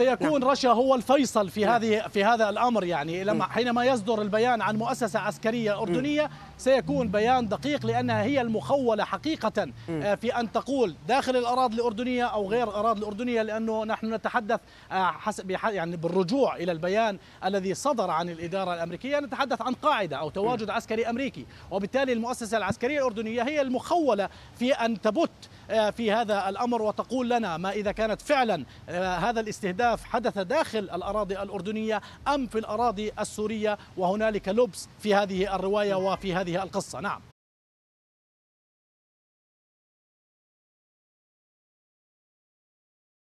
يكون نعم. رشا هو الفيصل في نعم. هذه في هذا الامر يعني نعم. لما حينما يصدر البيان عن مؤسسه عسكريه نعم. اردنيه سيكون بيان دقيق لانها هي المخوله حقيقه نعم. في ان تقول داخل الاراضي الاردنيه او غير الاراضي الاردنيه لانه نحن نتحدث آه، حسب يعني بالرجوع الى البيان الذي صدر عن الاداره الامريكيه نتحدث عن قاعده او تواجد عسكري امريكي وبالتالي المؤسسه العسكريه الاردنيه هي المخوله في ان تبت آه، في هذا الأمر وتقول لنا ما إذا كانت فعلا آه، هذا الاستهداف حدث داخل الأراضي الأردنية أم في الأراضي السورية وهنالك لبس في هذه الرواية وفي هذه القصة نعم